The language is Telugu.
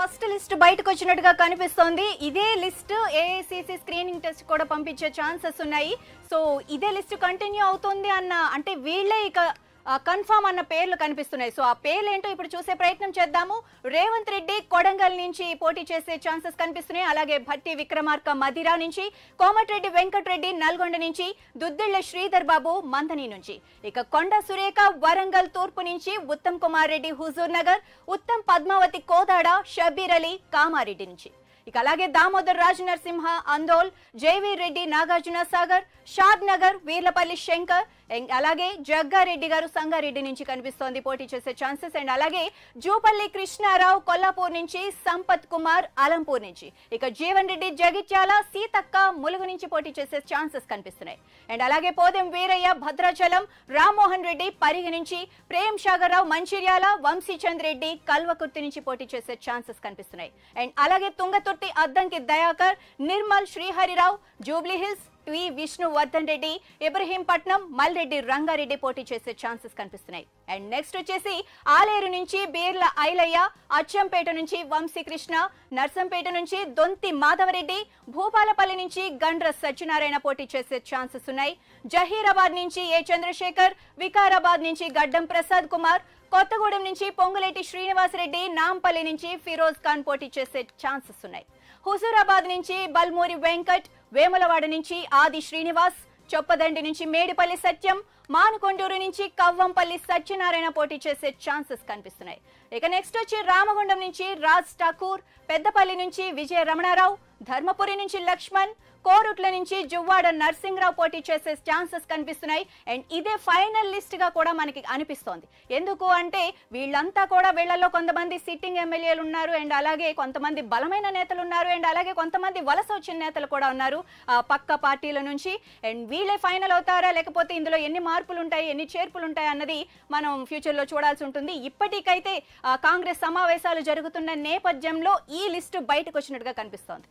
ఫస్ట్ లిస్ట్ బయటకు వచ్చినట్టుగా కనిపిస్తోంది ఇదే లిస్ట్ ఏఐసిసి స్క్రీనింగ్ టెస్ట్ కూడా పంపించే ఛాన్సెస్ ఉన్నాయి సో ఇదే లిస్ట్ కంటిన్యూ అవుతుంది అన్న అంటే వీళ్ళే ఇక కన్ఫామ్ అన్న పేర్లు కనిపిస్తున్నాయి సో ఆ పేర్లు ఏంటో ఇప్పుడు చూసే ప్రయత్నం చేద్దాము రేవంత్ రెడ్డి కొడంగల్ నుంచి పోటీ చేసే ఛాన్సెస్ కనిపిస్తున్నాయి అలాగే భట్టి విక్రమార్క మధిరా నుంచి కోమటిరెడ్డి వెంకటరెడ్డి నల్గొండ నుంచి దుద్దిళ్ల శ్రీధర్ బాబు మందని నుంచి ఇక కొండ సురేఖ వరంగల్ తూర్పు నుంచి ఉత్తమ్ కుమార్ రెడ్డి హుజూర్ నగర్ ఉత్తమ్ పద్మావతి కోదాడ షబీర్ అలీ కామారెడ్డి నుంచి ఇక అలాగే దామోదర్ రాజ్ నరసింహ అందోల్ జేవీ రెడ్డి నాగార్జున సాగర్ షాద్ నగర్ వీర్లపల్లి శంకర్ అలాగే జగ్గారెడ్డి గారు సంగారెడ్డి నుంచి కనిపిస్తోంది పోటీ చేసే ఛాన్సెస్ అండ్ అలాగే జూపల్లి కృష్ణారావు కొల్లాపూర్ నుంచి సంపత్ కుమార్ అలంపూర్ నుంచి ఇక జీవన్ రెడ్డి జగిత్యాల సీతక్క ములుగు నుంచి పోటీ చేసే ఛాన్సెస్ కనిపిస్తున్నాయి అండ్ అలాగే పోదెం వీరయ్య భద్రాచలం రామ్మోహన్ రెడ్డి పరిగి నుంచి ప్రేమ్ సాగర్రావు మంచిర్యాల వంశీచంద్ రెడ్డి కల్వకుర్తి నుంచి పోటీ చేసే ఛాన్సెస్ కనిపిస్తున్నాయి అండ్ అలాగే తుంగతుర్తి प्रति आतंक दया कर निर्मल श्रीहरिराव జూబ్లీహిల్స్ వి విష్ణు వర్ధన్ రెడ్డి ఇబ్రహీంపట్నం మల్రెడ్డి రంగారెడ్డి పోటీ చేసే ఛాన్సెస్ కనిపిస్తున్నాయి అండ్ నెక్స్ట్ వచ్చేసి ఆలేరు నుంచి బీర్ల ఐలయ్య అచ్చంపేట నుంచి వంశీకృష్ణ నర్సంపేట నుంచి దొంతి మాధవరెడ్డి భూపాలపల్లి నుంచి గండ్ర సత్యనారాయణ పోటీ చేసే ఛాన్సెస్ ఉన్నాయి జహీరాబాద్ నుంచి ఏ చంద్రశేఖర్ వికారాబాద్ నుంచి గడ్డం ప్రసాద్ కుమార్ కొత్తగూడెం నుంచి పొంగులేటి శ్రీనివాసరెడ్డి నాంపల్లి నుంచి ఫిరోజ్ ఖాన్ పోటీ చేసే ఛాన్సెస్ ఉన్నాయి హుజూరాబాద్ నుంచి బల్మూరి వెంకట్ వేములవాడ నుంచి ఆది శ్రీనివాస్ చొప్పదండి నుంచి మేడిపల్లి సత్యం మానుకొండూరు నుంచి కవ్వంపల్లి సత్యనారాయణ పోటీ చేసే ఛాన్సెస్ కనిపిస్తున్నాయి ఇక నెక్స్ట్ వచ్చి రామగుండం నుంచి రాజ్ ఠాకూర్ పెద్దపల్లి నుంచి విజయ రమణారావు ధర్మపురి నుంచి లక్ష్మణ్ కోరుట్ల నుంచి జువ్వాడ నర్సింగ్రావు పోటీ చేసే ఛాన్సెస్ కనిపిస్తున్నాయి అండ్ ఇదే ఫైనల్ లిస్ట్ గా కూడా మనకి అనిపిస్తోంది ఎందుకు అంటే వీళ్ళంతా కూడా వీళ్ళలో కొంతమంది సిట్టింగ్ ఎమ్మెల్యేలు ఉన్నారు అండ్ అలాగే కొంతమంది బలమైన నేతలు ఉన్నారు అండ్ అలాగే కొంతమంది వలస వచ్చిన నేతలు కూడా ఉన్నారు పక్క పార్టీల నుంచి అండ్ వీళ్ళే ఫైనల్ అవుతారా లేకపోతే ఇందులో ఎన్ని మార్పులు ఉంటాయి ఎన్ని చేర్పులు ఉంటాయి అన్నది మనం ఫ్యూచర్లో చూడాల్సి ఉంటుంది ఇప్పటికైతే కాంగ్రెస్ సమావేశాలు జరుగుతున్న నేపథ్యంలో ఈ లిస్టు బయటకు వచ్చినట్టుగా కనిపిస్తోంది